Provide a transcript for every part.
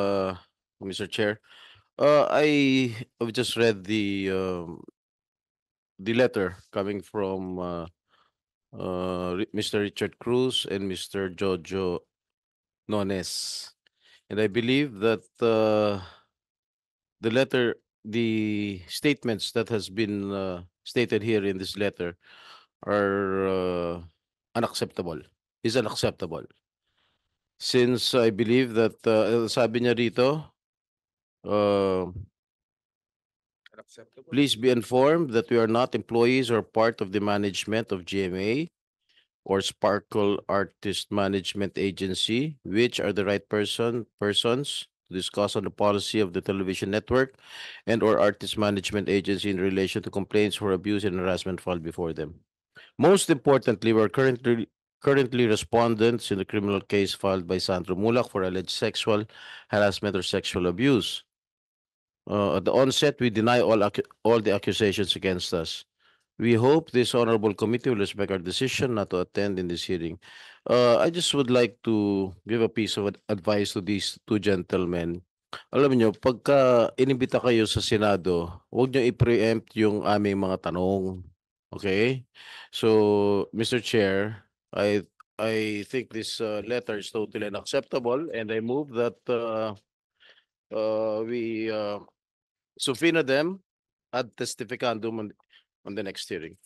Uh, Mr. Chair, uh, I have just read the um, the letter coming from uh, uh, Mr. Richard Cruz and Mr. Jojo Nones, and I believe that uh, the letter, the statements that has been uh, stated here in this letter are uh, unacceptable. Is unacceptable since I believe that uh, sabi niya rito uh, please be informed that we are not employees or part of the management of GMA or Sparkle Artist Management Agency, which are the right person persons to discuss on the policy of the television network and or artist management agency in relation to complaints for abuse and harassment filed before them. Most importantly, we're currently currently respondents in the criminal case filed by Sandro Mulak for alleged sexual harassment or sexual abuse. Uh, at the onset, we deny all, all the accusations against us. We hope this honorable committee will respect our decision not to attend in this hearing. Uh, I just would like to give a piece of advice to these two gentlemen. Alam niyo, pagka inibita kayo sa Senado, huwag niyo i-preempt yung aming mga tanong. Okay? So, Mr. Chair, I I think this uh, letter is totally unacceptable and I move that uh, uh, we uh, subpoena them at testificandum on, on the next hearing.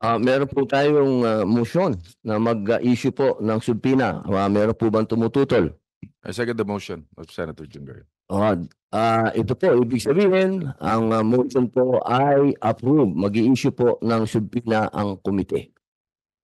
Ah, meron po tayong ah, motion na mag-issue po ng subpoena. Ah, meron po bang tumututol? I second the motion of Senator Jungay. Ah, ah, ito po, ibig sabihin, ang ah, motion po ay approve. Mag-i-issue po ng subpoena ang komite.